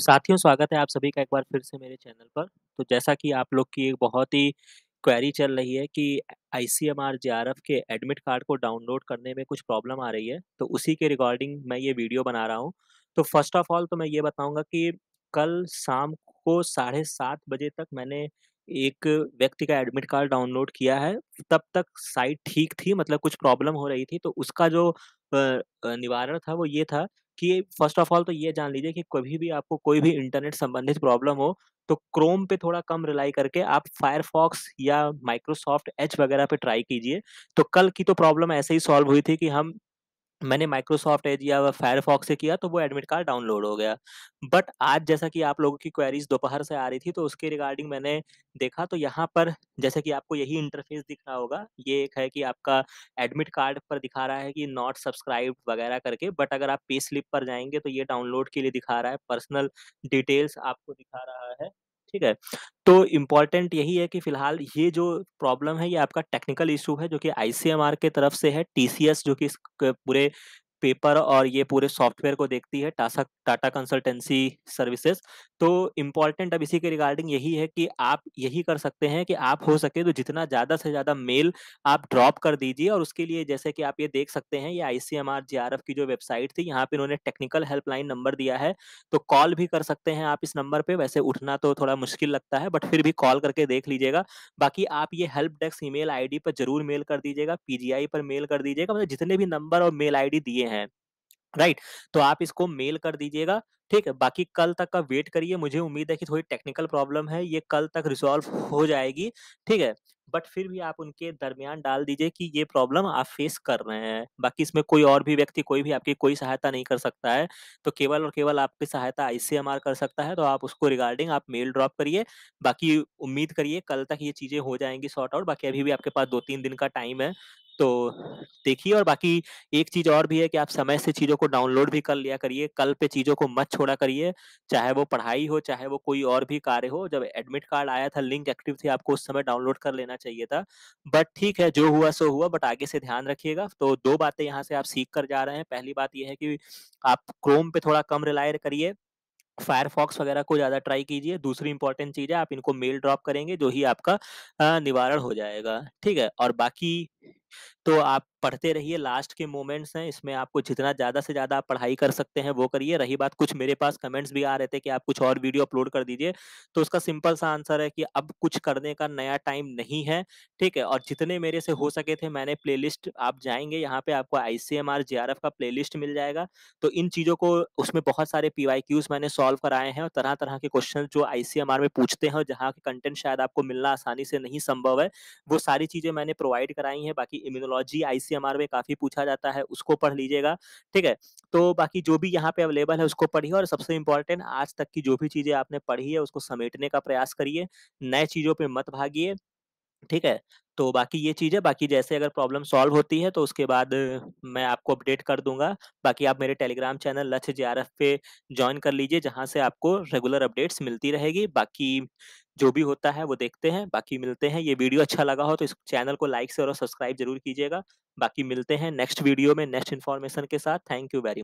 साथियों स्वागत है आप सभी का एक बार फिर से मेरे चैनल पर तो जैसा कि आप लोग की एक बहुत ही क्वेरी चल रही है कि I C M R J R F के एडमिट कार्ड को डाउनलोड करने में कुछ प्रॉब्लम आ रही है तो उसी के रिगार्डिंग मैं ये वीडियो बना रहा हूँ तो फर्स्ट ऑफ ऑल तो मैं ये बताऊँगा कि कल शाम को साढ़े सात बजे तक मैंने एक व्यक्ति का एडमिट कार्ड डाउनलोड किया है तब तक साइट ठीक थी मतलब कुछ प्रॉब्लम हो रही थी तो उसका जो निवारण था वो ये था कि फर्स्ट ऑफ ऑल तो ये जान लीजिए कि कभी भी आपको कोई भी इंटरनेट संबंधित प्रॉब्लम हो तो क्रोम पे थोड़ा कम रिलाई करके आप फायरफॉक्स या माइक्रोसॉफ्ट एच वगैरह पे ट्राई कीजिए तो कल की तो प्रॉब्लम ऐसे ही सॉल्व हुई थी कि हम मैंने माइक्रोसॉफ्ट एज या फायरफॉक्स से किया तो वो एडमिट कार्ड डाउनलोड हो गया बट आज जैसा कि आप लोगों की क्वेरीज दोपहर से आ रही थी तो उसके रिगार्डिंग मैंने देखा तो यहाँ पर जैसे कि आपको यही इंटरफेस दिख रहा होगा ये एक है कि आपका एडमिट कार्ड पर दिखा रहा है कि नॉट सब्सक्राइब वगैरह करके बट अगर आप पे स्लिप पर जाएंगे तो ये डाउनलोड के लिए दिखा रहा है पर्सनल डिटेल्स आपको दिखा रहा है ठीक है तो इम्पॉर्टेंट यही है कि फिलहाल ये जो प्रॉब्लम है ये आपका टेक्निकल इशू है जो कि आईसीएमआर के तरफ से है टीसीएस जो कि इस पूरे पेपर और ये पूरे सॉफ्टवेयर को देखती है टाटा टाटा कंसल्टेंसी सर्विसेज तो इम्पॉर्टेंट अब इसी के रिगार्डिंग यही है कि आप यही कर सकते हैं कि आप हो सके तो जितना ज़्यादा से ज़्यादा मेल आप ड्रॉप कर दीजिए और उसके लिए जैसे कि आप ये देख सकते हैं ये आई सी की जो वेबसाइट थी यहाँ पर इन्होंने टेक्निकल हेल्पलाइन नंबर दिया है तो कॉल भी कर सकते हैं आप इस नंबर पर वैसे उठना तो थोड़ा मुश्किल लगता है बट फिर भी कॉल करके देख लीजिएगा बाकी आप ये हेल्प डेस्क ई मेल पर जरूर मेल कर दीजिएगा पी पर मेल कर दीजिएगा मतलब जितने भी नंबर और मेल आई दिए हैं राइट तो आप इसको मेल कर दीजिएगा ठीक है बाकी कल तक का वेट करिए मुझे उम्मीद है कि थोड़ी टेक्निकल प्रॉब्लम है ये कल तक रिजॉल्व हो जाएगी ठीक है बट फिर भी आप उनके दरमियान डाल दीजिए कि ये प्रॉब्लम आप फेस कर रहे हैं बाकी इसमें कोई और भी व्यक्ति कोई भी आपकी कोई सहायता नहीं कर सकता है तो केवल और केवल आपकी सहायता आई कर सकता है तो आप उसको रिगार्डिंग आप मेल ड्रॉप करिए बाकी उम्मीद करिए कल तक ये चीज़ें हो जाएंगी सॉर्ट आउट बाकी अभी भी आपके पास दो तीन दिन का टाइम है तो देखिए और बाकी एक चीज और भी है कि आप समय से चीजों को डाउनलोड भी कर लिया करिए कल पे चीजों को मत छोड़ा करिए चाहे वो पढ़ाई हो चाहे वो कोई और भी कार्य हो जब एडमिट कार्ड आया था लिंक एक्टिव थी आपको उस समय डाउनलोड कर लेना चाहिए था बट ठीक है जो हुआ सो हुआ बट आगे से ध्यान रखिएगा तो दो बातें यहाँ से आप सीख कर जा रहे हैं पहली बात यह है कि आप क्रोम पे थोड़ा कम रिलाय करिए फायरफॉक्स वगैरह को ज़्यादा ट्राई कीजिए दूसरी इंपॉर्टेंट चीज़ है आप इनको मेल ड्रॉप करेंगे जो ही आपका निवारण हो जाएगा ठीक है और बाकी तो आप पढ़ते रहिए लास्ट के मोमेंट्स हैं इसमें आपको जितना ज़्यादा से ज़्यादा आप पढ़ाई कर सकते हैं वो करिए रही बात कुछ मेरे पास कमेंट्स भी आ रहे थे कि आप कुछ और वीडियो अपलोड कर दीजिए तो उसका सिंपल सा आंसर है कि अब कुछ करने का नया टाइम नहीं है ठीक है और जितने मेरे से हो सके थे मैंने प्ले आप जाएंगे यहाँ पे आपको आई सी का प्ले मिल जाएगा तो इन चीज़ों को उसमें बहुत सारे पी मैंने सोल्व कराए हैं और तरह तरह के क्वेश्चन जो आई में पूछते हैं और जहाँ के कंटेंट शायद आपको मिलना आसानी से नहीं संभव है वो सारी चीज़ें मैंने प्रोवाइड कराई है बाकी इम्यूनोलॉजी आईसीएमआर में काफी पूछा जाता है उसको पढ़ लीजिएगा ठीक है तो बाकी जो भी यहाँ पे अवेलेबल है उसको पढ़िए और सबसे इंपॉर्टेंट आज तक की जो भी चीजें आपने पढ़ी है उसको समेटने का प्रयास करिए नए चीजों पर मत भागिए ठीक है तो बाकी ये चीज़ है बाकी जैसे अगर प्रॉब्लम सॉल्व होती है तो उसके बाद मैं आपको अपडेट कर दूंगा बाकी आप मेरे टेलीग्राम चैनल लक्ष्य जे पे ज्वाइन कर लीजिए जहाँ से आपको रेगुलर अपडेट्स मिलती रहेगी बाकी जो भी होता है वो देखते हैं बाकी मिलते हैं ये वीडियो अच्छा लगा हो तो इस चैनल को लाइक से और सब्सक्राइब जरूर कीजिएगा बाकी मिलते हैं नेक्स्ट वीडियो में नेक्स्ट इन्फॉर्मेशन के साथ थैंक यू वेरी